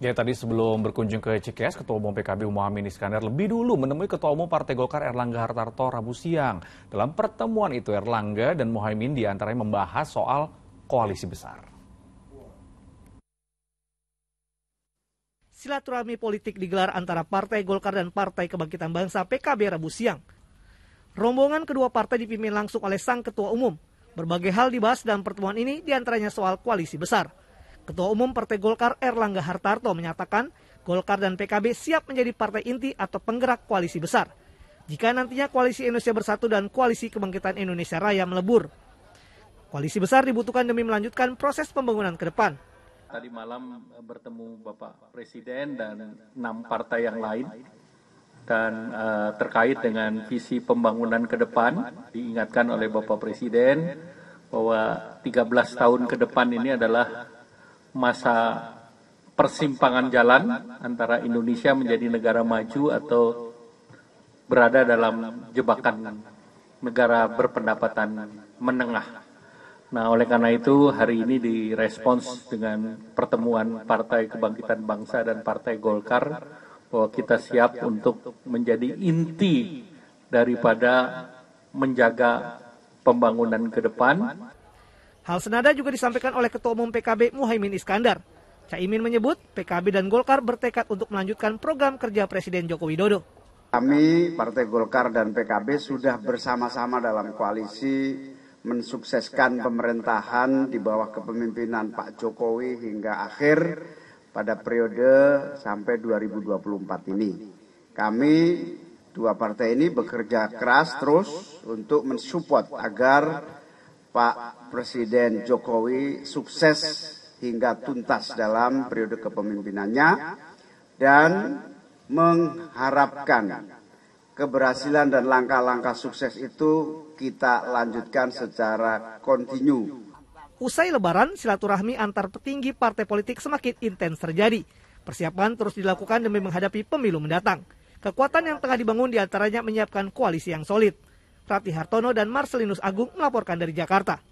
Ya tadi sebelum berkunjung ke Cikeas, Ketua Umum PKB Muhammad Iskandar lebih dulu menemui Ketua Umum Partai Golkar Erlangga Hartarto Rabu siang. Dalam pertemuan itu Erlangga dan Muhammad diantaranya membahas soal koalisi besar. Silaturahmi politik digelar antara Partai Golkar dan Partai Kebangkitan Bangsa PKB Rabu siang. Rombongan kedua partai dipimpin langsung oleh sang ketua umum. Berbagai hal dibahas dalam pertemuan ini diantaranya soal koalisi besar. Ketua Umum Partai Golkar Erlangga Hartarto menyatakan Golkar dan PKB siap menjadi partai inti atau penggerak koalisi besar. Jika nantinya koalisi Indonesia Bersatu dan koalisi Kebangkitan Indonesia Raya melebur. Koalisi besar dibutuhkan demi melanjutkan proses pembangunan ke depan. Tadi malam eh, bertemu Bapak Presiden dan enam partai yang lain dan uh, terkait dengan visi pembangunan ke depan diingatkan oleh Bapak Presiden bahwa 13 tahun ke depan ini adalah masa persimpangan jalan antara Indonesia menjadi negara maju atau berada dalam jebakan negara berpendapatan menengah. Nah, oleh karena itu hari ini direspons dengan pertemuan Partai Kebangkitan Bangsa dan Partai Golkar bahwa kita siap untuk menjadi inti daripada menjaga pembangunan ke depan. Hal senada juga disampaikan oleh Ketua Umum PKB Muhaimin Iskandar. Caimin menyebut PKB dan Golkar bertekad untuk melanjutkan program kerja Presiden Joko Widodo. Kami Partai Golkar dan PKB sudah bersama-sama dalam koalisi mensukseskan pemerintahan di bawah kepemimpinan Pak Jokowi hingga akhir pada periode sampai 2024 ini. Kami dua partai ini bekerja keras terus untuk mensupport agar Pak Presiden Jokowi sukses hingga tuntas dalam periode kepemimpinannya dan mengharapkan keberhasilan dan langkah-langkah sukses itu kita lanjutkan secara kontinu. Usai lebaran, silaturahmi antar petinggi partai politik semakin intens terjadi. Persiapan terus dilakukan demi menghadapi pemilu mendatang. Kekuatan yang tengah dibangun diantaranya menyiapkan koalisi yang solid. Rati Hartono dan Marcelinus Agung melaporkan dari Jakarta.